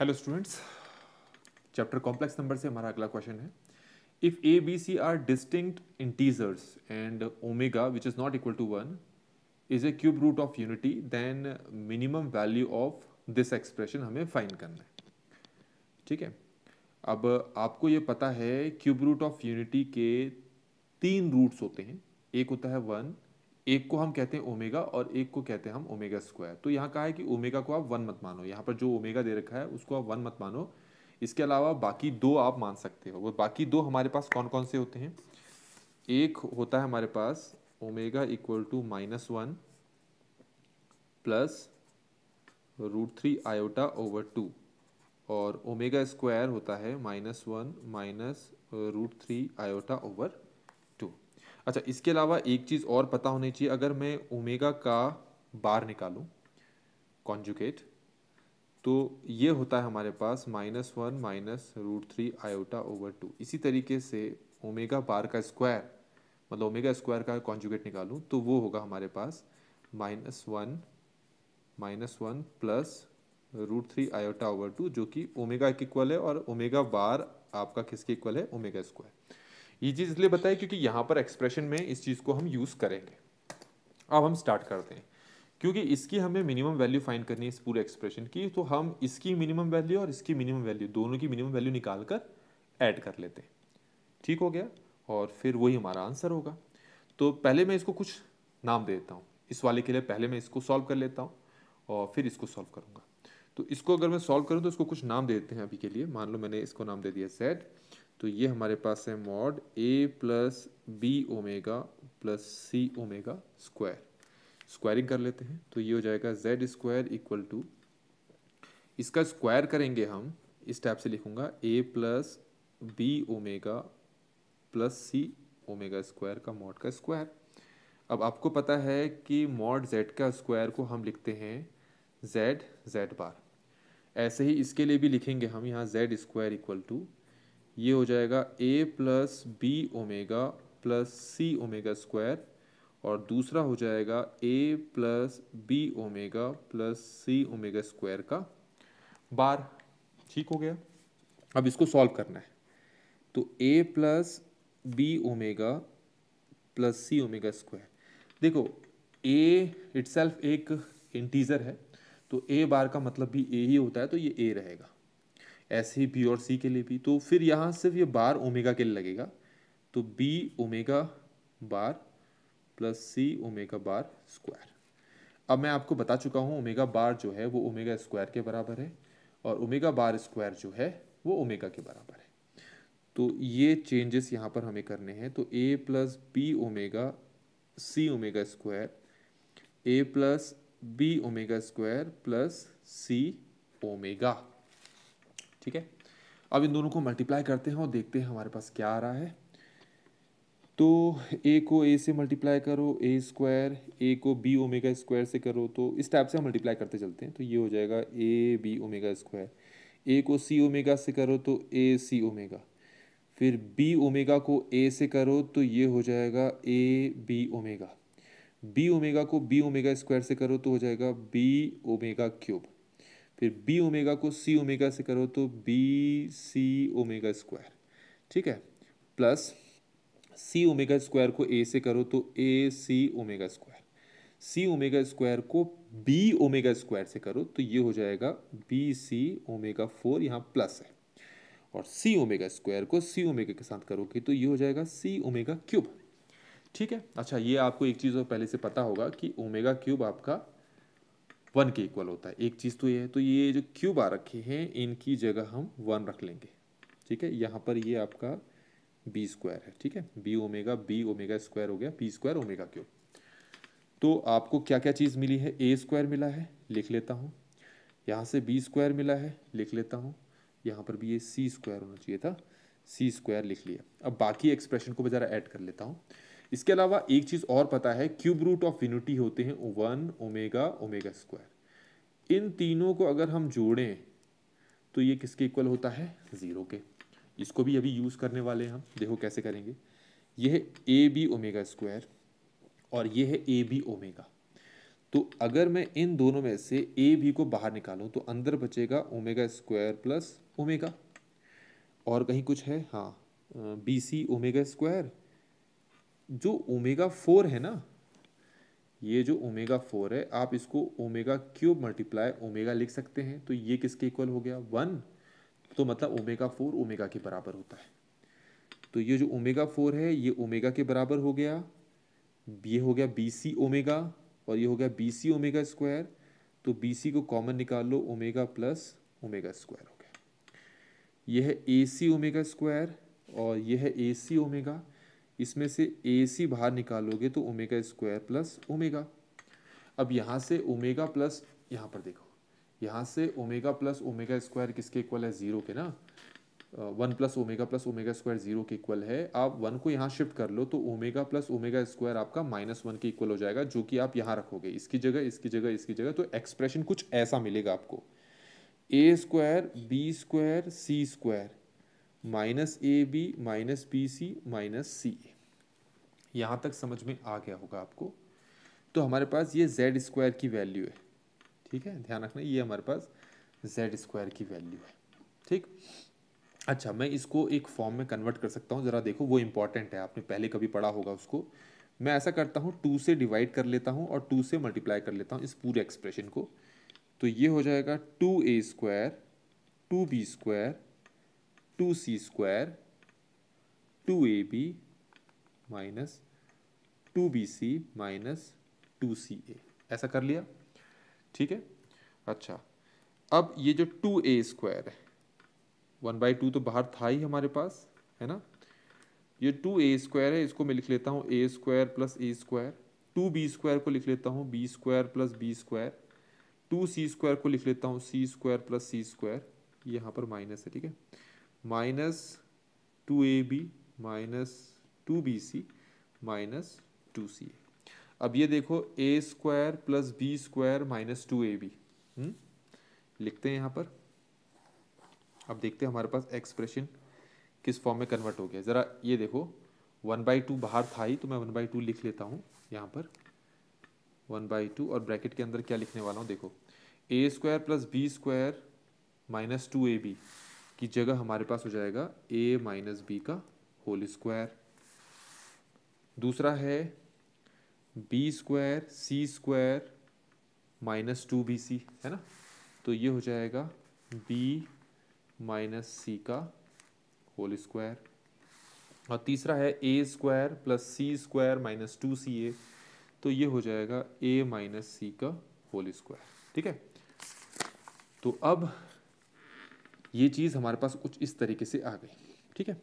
hello students chapter complex number से हमारा अगला क्वेश्चन है if A B C are distinct integers and omega which is not equal to one is a cube root of unity then minimum value of this expression हमें find करना है ठीक है अब आपको ये पता है क्यूब रूट ऑफ यूनिटी के तीन रूट्स होते हैं एक होता है वन एक को हम कहते हैं ओमेगा और एक को कहते हैं हम ओमेगा स्क्वायर तो यहाँ कहा है कि ओमेगा को आप वन मत मानो यहाँ पर जो ओमेगा दे रखा है उसको आप वन मत मानो इसके अलावा बाकी दो आप मान सकते हो वो बाकी दो हमारे पास कौन कौन से होते हैं एक होता है हमारे पास omega equal to minus one plus root three iota over two और ओमेगा स्क्वायर होता है minus one minus root three iota over अच्छा इसके अलावा एक चीज़ और पता होनी चाहिए अगर मैं ओमेगा का बार निकालू कॉन्जुकेट तो ये होता है हमारे पास minus one minus root three iota over two इसी तरीके से ओमेगा बार का स्क्वायर मतलब ओमेगा स्क्वायर का कॉन्जुकेट निकालूं तो वो होगा हमारे पास minus one minus one plus root three iota over two जो कि ओमेगा इक्वल है और ओमेगा बार आपका किसके इक्वल है ओमेगा स्क्वायर चीज इसलिए बताए क्योंकि यहाँ पर एक्सप्रेशन में इस चीज़ को हम यूज़ करेंगे अब हम स्टार्ट करते हैं क्योंकि इसकी हमें मिनिमम वैल्यू फाइंड करनी है इस पूरे एक्सप्रेशन की तो हम इसकी मिनिमम वैल्यू और इसकी मिनिमम वैल्यू दोनों की मिनिमम वैल्यू निकाल कर ऐड कर लेते हैं ठीक हो गया और फिर वही हमारा आंसर होगा तो पहले मैं इसको कुछ नाम दे देता हूँ इस वाले के लिए पहले मैं इसको सॉल्व कर लेता हूँ और फिर इसको सॉल्व करूँगा तो इसको अगर मैं सॉल्व करूँ तो इसको कुछ नाम दे देते हैं अभी के लिए मान लो मैंने इसको नाम दे दिया सेट तो ये हमारे पास है mod A plus B omega plus C omega square squaring कर लेते हैं तो ये हो जाएगा जेड स्क्वायर इक्वल टू इसका स्क्वायर करेंगे हम इस टाइप से लिखूंगा A plus B omega plus C omega square का मॉड का स्क्वायर अब आपको पता है कि मॉड जेड का स्क्वायर को हम लिखते हैं जेड जेड बार ऐसे ही इसके लिए भी लिखेंगे हम यहाँ जेड स्क्वायर इक्वल टू ये हो जाएगा A plus B omega plus C omega square और दूसरा हो जाएगा A plus B omega plus C omega square का बार ठीक हो गया अब इसको सॉल्व करना है तो A plus B omega plus C omega square देखो ए इट्सल्फ एक इंटीज़र है तो ए बार का मतलब भी ए ही होता है तो ये ए रहेगा ऐसे ही बी और सी के लिए भी तो फिर यहाँ सिर्फ ये बार ओमेगा के लिए लगेगा तो B omega bar plus C omega bar square अब मैं आपको बता चुका हूँ ओमेगा बार जो है वो ओमेगा स्क्वायर के बराबर है और ओमेगा बार स्क्वायर जो है वो ओमेगा के बराबर है तो ये चेंजेस यहाँ पर हमें करने हैं तो A plus B omega C omega square A plus B omega square plus C omega ठीक है अब इन दोनों को मल्टीप्लाई करते हैं और देखते हैं हमारे पास क्या आ रहा है तो ए को ए से मल्टीप्लाई करो ए स्क्वायर ए को बी ओमेगा स्क्वायर से करो तो इस टाइप से हम मल्टीप्लाई करते चलते हैं तो ये हो जाएगा A B omega square A को सी ओमेगा से करो तो ए सी ओमेगा फिर बी ओमेगा को ए से करो तो ये हो जाएगा A B omega B omega को बी ओमेगा स्क्वायर से करो तो हो जाएगा बी ओमेगा क्यूब फिर बी ओमेगा को सी ओमेगा से करो तो बी सी ओमेगा स्क्वायर ठीक है प्लस सी ओमेगा स्क्वायर को ए से करो तो A C omega square C omega square को बी ओमेगा स्क्वायर से करो तो ये हो जाएगा बी सी ओमेगा फोर यहाँ प्लस है और सी ओमेगा स्क्वायर को सी ओमेगा के साथ करोगे तो ये हो जाएगा सी ओमेगा क्यूब ठीक है अच्छा ये आपको एक चीज़ और पहले से पता होगा कि ओमेगा क्यूब आपका वन के इक्वल होता है एक चीज़ तो ये है तो ये जो क्यूब आ रखे हैं इनकी जगह हम वन रख लेंगे ठीक है यहाँ पर ये आपका बी स्क्वायर है ठीक है B omega B omega square हो गया बी स्क्वायर ओमेगा क्यूब तो आपको क्या क्या चीज़ मिली है ए स्क्वायर मिला है लिख लेता हूँ यहाँ से बी स्क्वायर मिला है लिख लेता हूँ यहाँ पर भी ये सी स्क्वायर होना चाहिए था सी स्क्वायर लिख लिया अब बाकी एक्सप्रेशन को मैं ज़रा ऐड कर लेता हूँ इसके अलावा एक चीज़ और पता है क्यूब रूट ऑफ यूनिटी होते हैं वन ओमेगा ओमेगा स्क्वायर इन तीनों को अगर हम जोड़ें तो ये किसके इक्वल होता है ज़ीरो के इसको भी अभी यूज़ करने वाले हैं हम देखो कैसे करेंगे ये है ए बी ओमेगा स्क्वायर और ये है ए बी ओमेगा तो अगर मैं इन दोनों में से ए बी को बाहर निकालूं तो अंदर बचेगा ओमेगा स्क्वायर प्लस ओमेगा और कहीं कुछ है हाँ बी सी ओमेगा स्क्वायर जो ओमेगा फोर है ना ये जो ओमेगा फोर है आप इसको ओमेगा क्यूब मल्टीप्लाई ओमेगा लिख सकते हैं तो ये किसके इक्वल हो गया वन तो मतलब ओमेगा फोर ओमेगा के बराबर होता है तो ये जो ओमेगा फोर है ये ओमेगा के बराबर हो गया ये हो गया बी सी ओमेगा और ये हो गया बी सी ओमेगा स्क्वायर तो बी सी को कॉमन निकाल लो ओमेगा प्लस ओमेगा स्क्वायर हो गया यह है ए सी ओमेगा स्क्वायर और यह है ए सी ओमेगा इसमें से ए सी बाहर निकालोगे तो ओमेगा स्क्वायर प्लस ओमेगा अब यहाँ से ओमेगा प्लस यहाँ पर देखो यहाँ से ओमेगा प्लस ओमेगा स्क्वायर किसके इक्वल है ज़ीरो के ना one plus omega plus omega square zero के इक्वल है आप वन को यहाँ शिफ्ट कर लो तो ओमेगा प्लस ओमेगा स्क्वायर आपका माइनस वन के इक्वल हो जाएगा जो कि आप यहाँ रखोगे इसकी जगह इसकी जगह इसकी जगह तो एक्सप्रेशन कुछ ऐसा मिलेगा आपको A square B square C square minus A B minus B C minus C A यहाँ तक समझ में आ गया होगा आपको तो हमारे पास ये जेड स्क्वायर की वैल्यू है ठीक है ध्यान रखना ये हमारे पास जेड स्क्वायर की वैल्यू है ठीक अच्छा मैं इसको एक फॉर्म में कन्वर्ट कर सकता हूँ ज़रा देखो वो इम्पॉर्टेंट है आपने पहले कभी पढ़ा होगा उसको मैं ऐसा करता हूँ टू से डिवाइड कर लेता हूँ और टू से मल्टीप्लाई कर लेता हूँ इस पूरे एक्सप्रेशन को तो ये हो जाएगा two A square two B square two C square two A B minus two B C minus two C A ऐसा कर लिया ठीक है अच्छा अब ये जो टू ए स्क्वायर है वन बाई टू तो बाहर था ही हमारे पास है ना ये टू ए स्क्वायर है इसको मैं लिख लेता हूँ A square plus A square two B square को लिख लेता हूँ B square plus B square two C square को लिख लेता हूँ C square plus C square यहाँ पर माइनस है ठीक है minus two A B minus two B C minus two C A अब ये देखो A square plus B square minus two A B लिखते हैं यहाँ पर अब देखते हैं हमारे पास एक्सप्रेशन किस फॉर्म में कन्वर्ट हो गया ज़रा ये देखो वन बाई टू बाहर था ही तो मैं वन बाई टू लिख लेता हूँ यहाँ पर वन बाई टू और ब्रैकेट के अंदर क्या लिखने वाला हूँ देखो A square plus B square minus two A B की जगह हमारे पास हो जाएगा ए माइनस बी का होल स्क्वायर दूसरा है B square C square minus two B C है ना तो ये हो जाएगा बी माइनस सी का होल स्क्वायर और तीसरा है A square plus C square minus two C A तो ये हो जाएगा ए माइनस सी का होल स्क्वायर ठीक है तो अब ये चीज़ हमारे पास कुछ इस तरीके से आ गई ठीक है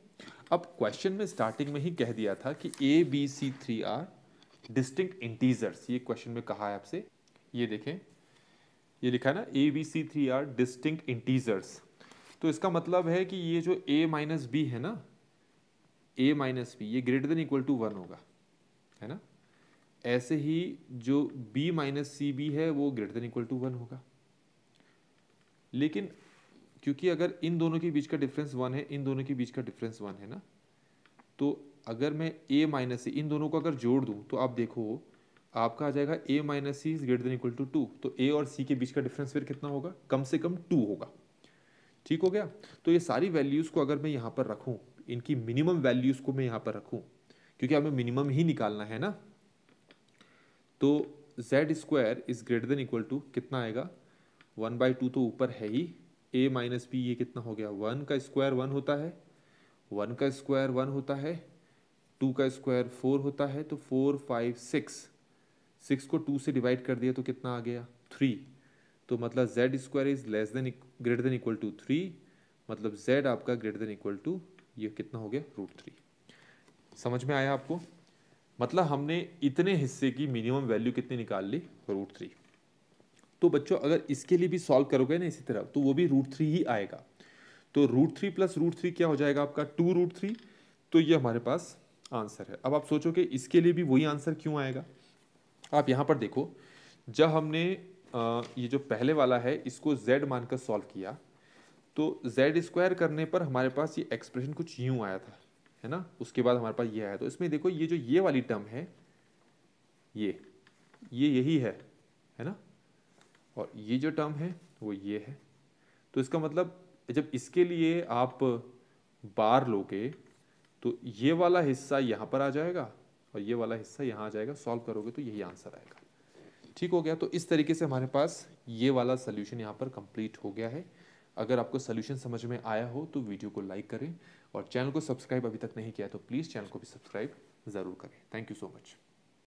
अब क्वेश्चन में स्टार्टिंग में ही कह दिया था कि A B C three are distinct integers ये क्वेश्चन में कहा है आपसे ये देखें ये लिखा है ना A B C three are distinct integers तो इसका मतलब है कि ये जो ए माइनस बी है ना ए माइनस बी ये greater than equal to one होगा है ना ऐसे ही जो बी माइनस सी बी है वो greater than equal to one होगा लेकिन क्योंकि अगर इन दोनों के बीच का डिफरेंस वन है इन दोनों के बीच का डिफरेंस वन है ना तो अगर मैं ए माइनस सी इन दोनों को अगर जोड़ दूँ तो आप देखो आपका आ जाएगा A minus C is greater than equal to two तो ए और सी के बीच का डिफरेंस फिर कितना होगा कम से कम टू होगा ठीक हो गया तो ये सारी वैल्यूज़ को अगर मैं यहाँ पर रखूँ इनकी मिनिमम वैल्यूज़ को मैं यहाँ पर रखूँ क्योंकि हमें मिनिमम ही निकालना है ना तो Z square is greater than equal to कितना आएगा वन बाई टू तो ऊपर है ही ए माइनस बी ये कितना हो गया वन का स्क्वायर वन होता है वन का स्क्वायर वन होता है टू का स्क्वायर फोर होता है तो फोर फाइव सिक्स सिक्स को टू से डिवाइड कर दिया तो कितना आ गया थ्री तो मतलब Z square is less than greater than equal to three मतलब जेड आपका ग्रेटर देन इक्वल टू ये कितना हो गया रूट थ्री समझ में आया आपको मतलब हमने इतने हिस्से की मिनिमम वैल्यू कितनी निकाल ली रूट थ्री तो बच्चों अगर इसके लिए भी सॉल्व करोगे ना इसी तरह तो वो भी रूट थ्री ही आएगा तो root three plus root three क्या हो जाएगा आपका टू रूट थ्री तो ये हमारे पास आंसर है अब आप सोचो कि इसके लिए भी वही आंसर क्यों आएगा आप यहाँ पर देखो जब हमने ये जो पहले वाला है इसको z मानकर सॉल्व किया तो z स्क्वायर करने पर हमारे पास ये एक्सप्रेशन कुछ यूँ आया था है ना उसके बाद हमारे पास ये आया तो इसमें देखो ये जो ये वाली टर्म है ये ये यही है है ना और ये जो टर्म है वो ये है तो इसका मतलब जब इसके लिए आप बार लोगे तो ये वाला हिस्सा यहाँ पर आ जाएगा और ये वाला हिस्सा यहाँ आ जाएगा सॉल्व करोगे तो यही आंसर आएगा ठीक हो गया तो इस तरीके से हमारे पास ये वाला सोल्यूशन यहाँ पर कंप्लीट हो गया है अगर आपको सोल्यूशन समझ में आया हो तो वीडियो को लाइक करें और चैनल को सब्सक्राइब अभी तक नहीं किया तो प्लीज़ चैनल को भी सब्सक्राइब ज़रूर करें थैंक यू सो मच